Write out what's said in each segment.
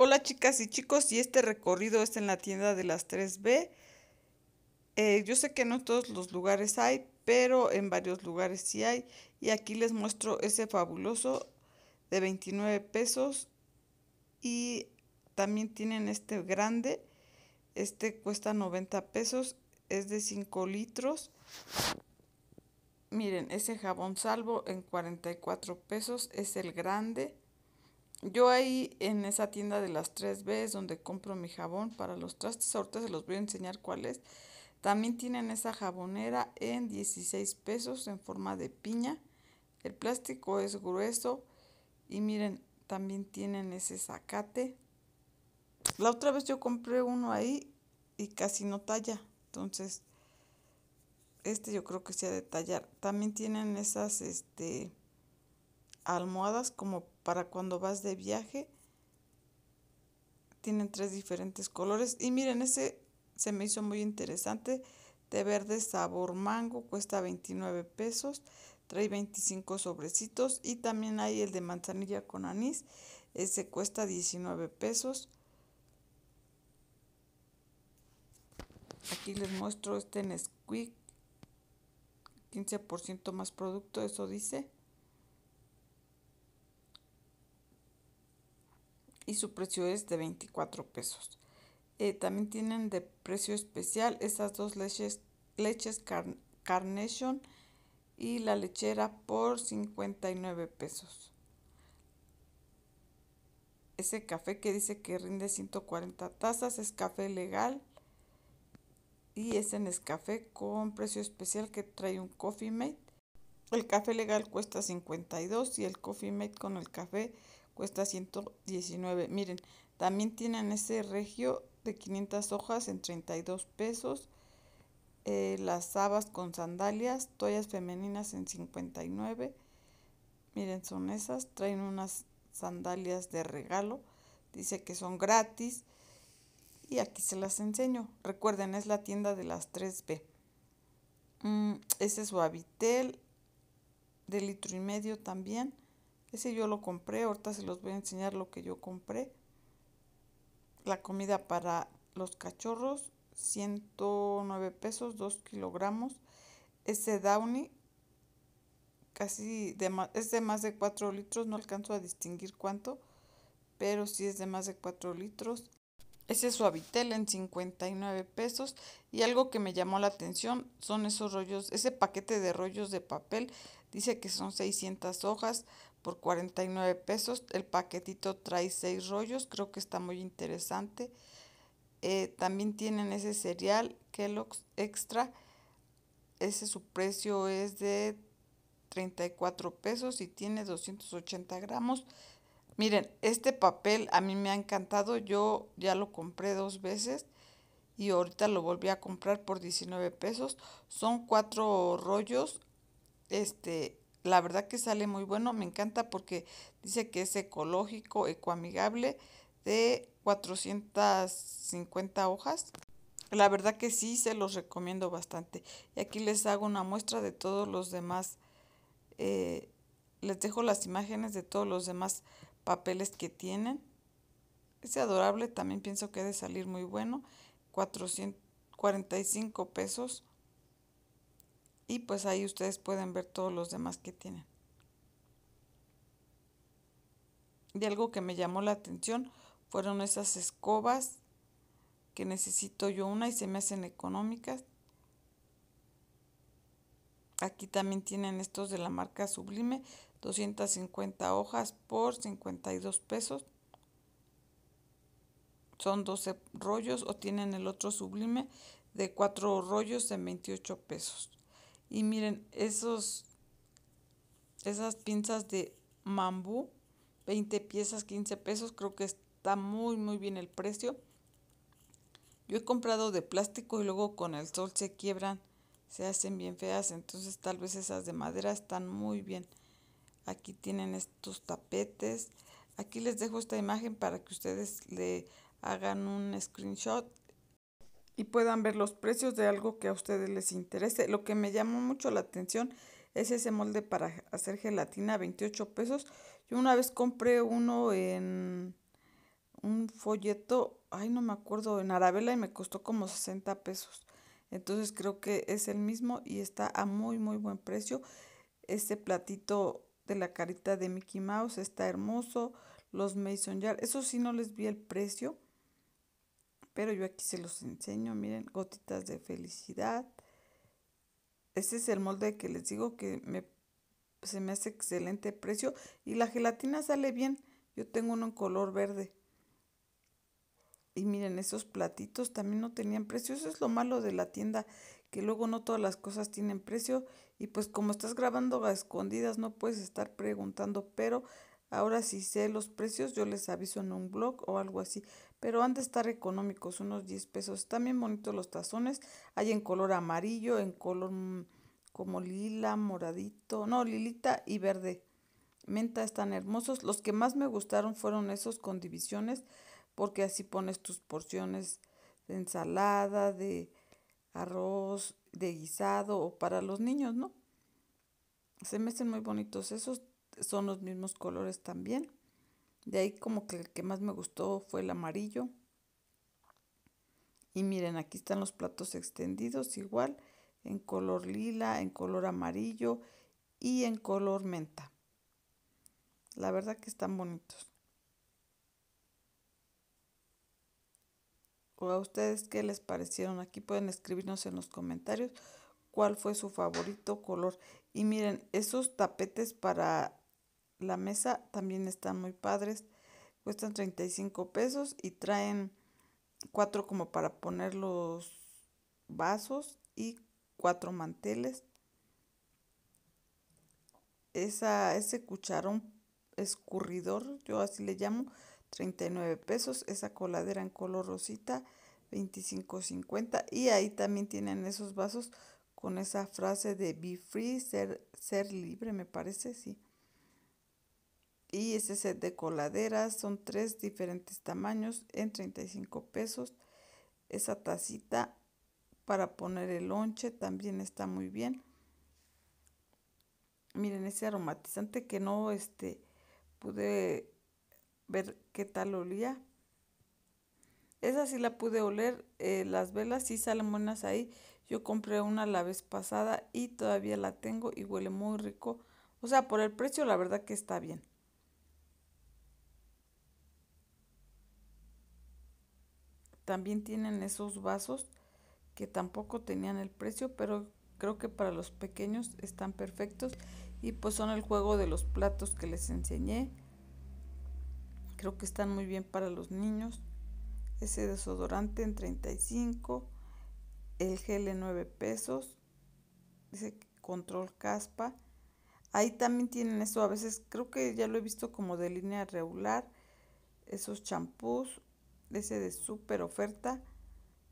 Hola chicas y chicos, y este recorrido es en la tienda de las 3B. Eh, yo sé que no en todos los lugares hay, pero en varios lugares sí hay. Y aquí les muestro ese fabuloso de 29 pesos. Y también tienen este grande. Este cuesta 90 pesos. Es de 5 litros. Miren, ese jabón salvo en 44 pesos. Es el grande. Yo ahí en esa tienda de las 3B donde compro mi jabón para los trastes. Ahorita se los voy a enseñar cuál es. También tienen esa jabonera en 16 pesos en forma de piña. El plástico es grueso. Y miren, también tienen ese zacate. La otra vez yo compré uno ahí y casi no talla. Entonces, este yo creo que ha de tallar. También tienen esas, este almohadas como para cuando vas de viaje. Tienen tres diferentes colores. Y miren, ese se me hizo muy interesante. De verde sabor mango, cuesta 29 pesos. Trae 25 sobrecitos. Y también hay el de manzanilla con anís. Ese cuesta 19 pesos. Aquí les muestro este en Nesquik. 15% más producto, eso dice. y su precio es de 24 pesos. Eh, también tienen de precio especial estas dos leches, leches Carnation y la lechera por 59 pesos. Ese café que dice que rinde 140 tazas es café legal y es en café con precio especial que trae un Coffee Mate. El café legal cuesta 52 y el Coffee Mate con el café cuesta 119. Miren, también tienen ese regio de 500 hojas en 32 pesos. Eh, las habas con sandalias, toallas femeninas en 59. Miren, son esas. Traen unas sandalias de regalo. Dice que son gratis. Y aquí se las enseño. Recuerden, es la tienda de las 3B. Mm, ese es su de litro y medio también. Ese yo lo compré, ahorita se los voy a enseñar lo que yo compré. La comida para los cachorros, 109 pesos, 2 kilogramos. Ese Downy casi es de más de 4 litros, no alcanzo a distinguir cuánto, pero sí es de más de 4 litros. Ese suavitel en 59 pesos y algo que me llamó la atención son esos rollos, ese paquete de rollos de papel, dice que son 600 hojas, por 49 pesos. El paquetito trae 6 rollos, creo que está muy interesante. Eh, también tienen ese cereal Kellogg's Extra. Ese su precio es de 34 pesos y tiene 280 gramos. Miren, este papel a mí me ha encantado. Yo ya lo compré dos veces y ahorita lo volví a comprar por 19 pesos. Son cuatro rollos. Este, la verdad que sale muy bueno, me encanta porque dice que es ecológico, ecoamigable, de 450 hojas. La verdad que sí, se los recomiendo bastante. Y aquí les hago una muestra de todos los demás. Eh, les dejo las imágenes de todos los demás papeles que tienen. Es adorable también pienso que ha de salir muy bueno. 445 pesos. Y pues ahí ustedes pueden ver todos los demás que tienen. Y algo que me llamó la atención fueron esas escobas que necesito yo una y se me hacen económicas. Aquí también tienen estos de la marca Sublime, 250 hojas por 52 pesos. Son 12 rollos o tienen el otro Sublime de 4 rollos en 28 pesos. Y miren, esos, esas pinzas de bambú 20 piezas, 15 pesos, creo que está muy, muy bien el precio. Yo he comprado de plástico y luego con el sol se quiebran, se hacen bien feas, entonces tal vez esas de madera están muy bien. Aquí tienen estos tapetes. Aquí les dejo esta imagen para que ustedes le hagan un screenshot y puedan ver los precios de algo que a ustedes les interese. Lo que me llamó mucho la atención es ese molde para hacer gelatina, 28 pesos. Yo una vez compré uno en un folleto, ay no me acuerdo, en Arabella y me costó como 60 pesos. Entonces creo que es el mismo y está a muy muy buen precio. Este platito de la carita de Mickey Mouse está hermoso. Los Mason Jar, eso sí no les vi el precio. Pero yo aquí se los enseño, miren, gotitas de felicidad. ese es el molde que les digo que me, se me hace excelente precio. Y la gelatina sale bien. Yo tengo uno en color verde. Y miren, esos platitos también no tenían precio. Eso es lo malo de la tienda, que luego no todas las cosas tienen precio. Y pues como estás grabando a escondidas, no puedes estar preguntando. Pero Ahora sí sé los precios, yo les aviso en un blog o algo así. Pero han de estar económicos, unos 10 pesos. También bonitos los tazones. Hay en color amarillo, en color mm, como lila, moradito, no, lilita y verde. Menta están hermosos. Los que más me gustaron fueron esos con divisiones, porque así pones tus porciones de ensalada, de arroz, de guisado o para los niños, ¿no? Se me hacen muy bonitos esos son los mismos colores también. De ahí como que el que más me gustó fue el amarillo. Y miren, aquí están los platos extendidos igual, en color lila, en color amarillo y en color menta. La verdad que están bonitos. ¿O a ustedes qué les parecieron? Aquí pueden escribirnos en los comentarios cuál fue su favorito color. Y miren, esos tapetes para la mesa también están muy padres. Cuestan 35 pesos y traen cuatro como para poner los vasos y cuatro manteles. Esa, ese cucharón escurridor, yo así le llamo, 39 pesos. Esa coladera en color rosita, 25.50. Y ahí también tienen esos vasos con esa frase de be free, ser, ser libre, me parece, sí. Y ese set de coladeras son tres diferentes tamaños en 35 pesos. Esa tacita para poner el lonche también está muy bien. Miren ese aromatizante que no este, pude ver qué tal olía. Esa sí la pude oler. Eh, las velas sí salen buenas ahí. Yo compré una la vez pasada y todavía la tengo y huele muy rico. O sea, por el precio la verdad que está bien. También tienen esos vasos que tampoco tenían el precio, pero creo que para los pequeños están perfectos. Y pues son el juego de los platos que les enseñé. Creo que están muy bien para los niños. Ese desodorante en 35. El gel en 9 pesos. ese control caspa. Ahí también tienen eso. A veces creo que ya lo he visto como de línea regular. Esos champús ese de super oferta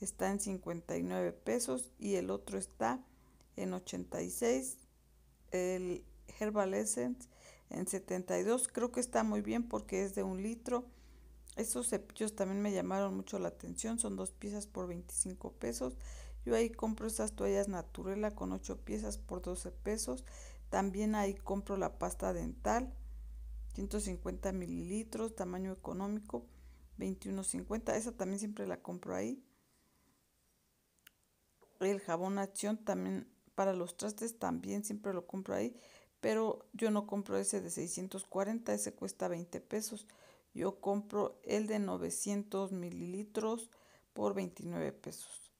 está en 59 pesos y el otro está en 86 el herbal essence en 72 creo que está muy bien porque es de un litro esos cepillos también me llamaron mucho la atención son dos piezas por 25 pesos yo ahí compro esas toallas naturela con 8 piezas por 12 pesos también ahí compro la pasta dental 150 mililitros tamaño económico 21.50. Esa también siempre la compro ahí. El jabón acción también para los trastes también siempre lo compro ahí. Pero yo no compro ese de 640, ese cuesta 20 pesos. Yo compro el de 900 mililitros por 29 pesos.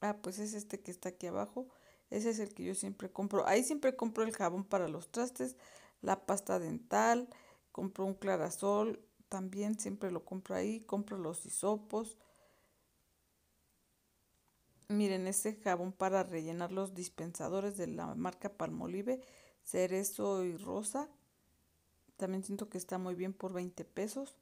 Ah, pues es este que está aquí abajo. Ese es el que yo siempre compro. Ahí siempre compro el jabón para los trastes, la pasta dental, compro un clarasol, también siempre lo compro ahí, compro los hisopos. Miren, este jabón para rellenar los dispensadores de la marca Palmolive, cerezo y rosa. También siento que está muy bien por 20 pesos.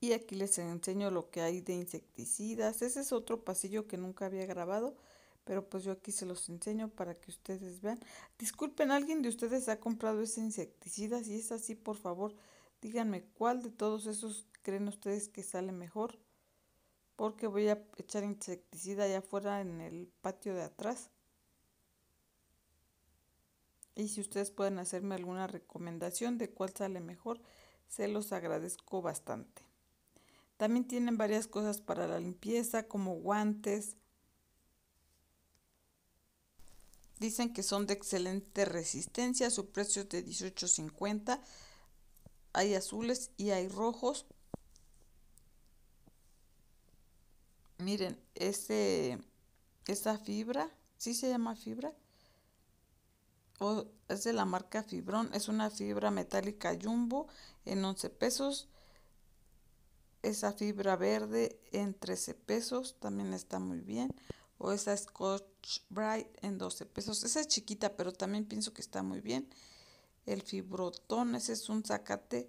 Y aquí les enseño lo que hay de insecticidas. Ese es otro pasillo que nunca había grabado pero pues yo aquí se los enseño para que ustedes vean. Disculpen, ¿alguien de ustedes ha comprado ese insecticida? Si es así, por favor, díganme cuál de todos esos creen ustedes que sale mejor. Porque voy a echar insecticida allá afuera en el patio de atrás. Y si ustedes pueden hacerme alguna recomendación de cuál sale mejor, se los agradezco bastante. También tienen varias cosas para la limpieza, como guantes, Dicen que son de excelente resistencia, su precio es de 18.50. Hay azules y hay rojos. Miren, ese, esa fibra, ¿sí se llama fibra? es de la marca Fibrón, es una fibra metálica jumbo en 11 pesos. Esa fibra verde en 13 pesos, también está muy bien o esa Scotch Bright en 12 pesos. Esa es chiquita, pero también pienso que está muy bien. El fibrotón, ese es un zacate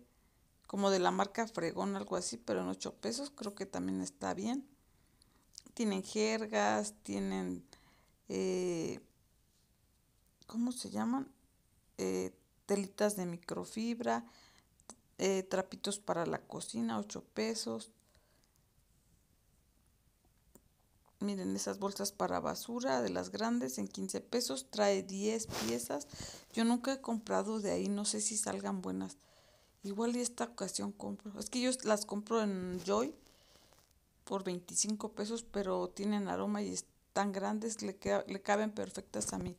como de la marca Fregón, algo así, pero en 8 pesos, creo que también está bien. Tienen jergas, tienen, eh, ¿cómo se llaman? Eh, telitas de microfibra, eh, trapitos para la cocina, 8 pesos, Miren, esas bolsas para basura de las grandes en 15 pesos. Trae 10 piezas. Yo nunca he comprado de ahí. No sé si salgan buenas. Igual y esta ocasión compro. Es que yo las compro en Joy por 25 pesos, pero tienen aroma y están grandes. Le, le caben perfectas a mi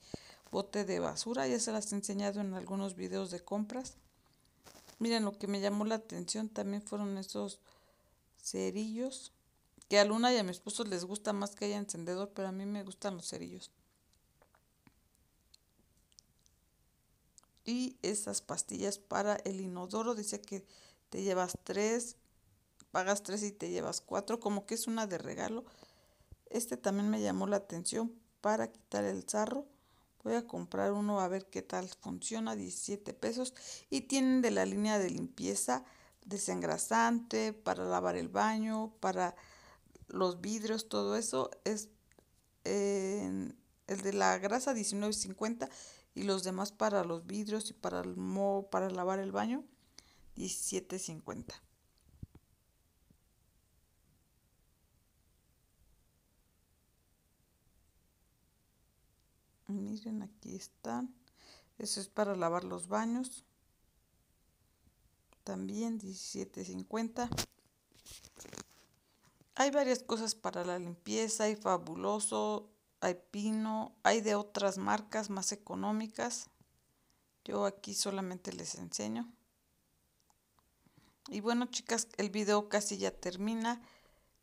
bote de basura. Ya se las he enseñado en algunos videos de compras. Miren, lo que me llamó la atención también fueron esos cerillos a Luna y a mi esposo les gusta más que haya encendedor, pero a mí me gustan los cerillos. Y esas pastillas para el inodoro, dice que te llevas tres, pagas tres y te llevas cuatro, como que es una de regalo. Este también me llamó la atención para quitar el zarro Voy a comprar uno a ver qué tal funciona, 17 pesos. Y tienen de la línea de limpieza desengrasante, para lavar el baño, para los vidrios, todo eso, es eh, el de la grasa 19.50 y los demás para los vidrios y para el mo para lavar el baño 17.50. Miren, aquí están. Eso es para lavar los baños. También 17.50. Hay varias cosas para la limpieza, hay fabuloso, hay pino, hay de otras marcas más económicas. Yo aquí solamente les enseño. Y bueno, chicas, el video casi ya termina.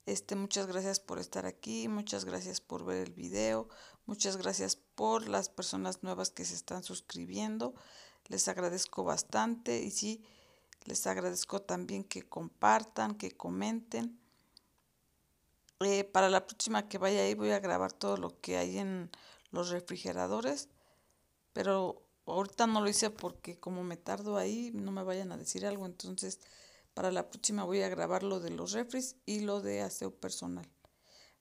Este, muchas gracias por estar aquí, muchas gracias por ver el video, muchas gracias por las personas nuevas que se están suscribiendo. Les agradezco bastante y sí, les agradezco también que compartan, que comenten eh, para la próxima que vaya ahí voy a grabar todo lo que hay en los refrigeradores. Pero ahorita no lo hice porque como me tardo ahí, no me vayan a decir algo. Entonces, para la próxima voy a grabar lo de los refres y lo de aseo personal.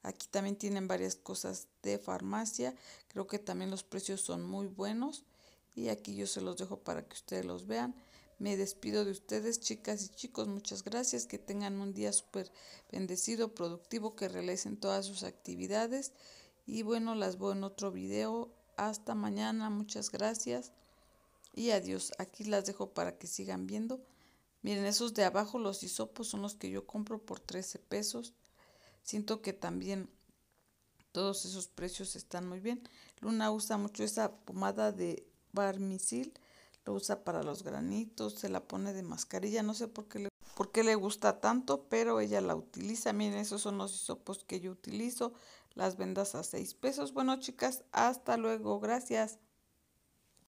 Aquí también tienen varias cosas de farmacia. Creo que también los precios son muy buenos. Y aquí yo se los dejo para que ustedes los vean. Me despido de ustedes, chicas y chicos. Muchas gracias. Que tengan un día súper bendecido, productivo, que realicen todas sus actividades. Y bueno, las veo en otro video. Hasta mañana. Muchas gracias. Y adiós. Aquí las dejo para que sigan viendo. Miren, esos de abajo, los hisopos, son los que yo compro por 13 pesos. Siento que también todos esos precios están muy bien. Luna usa mucho esa pomada de Barmisil lo usa para los granitos, se la pone de mascarilla, no sé por qué le, le gusta tanto, pero ella la utiliza. Miren, esos son los hisopos que yo utilizo, las vendas a 6 pesos. Bueno, chicas, hasta luego, gracias.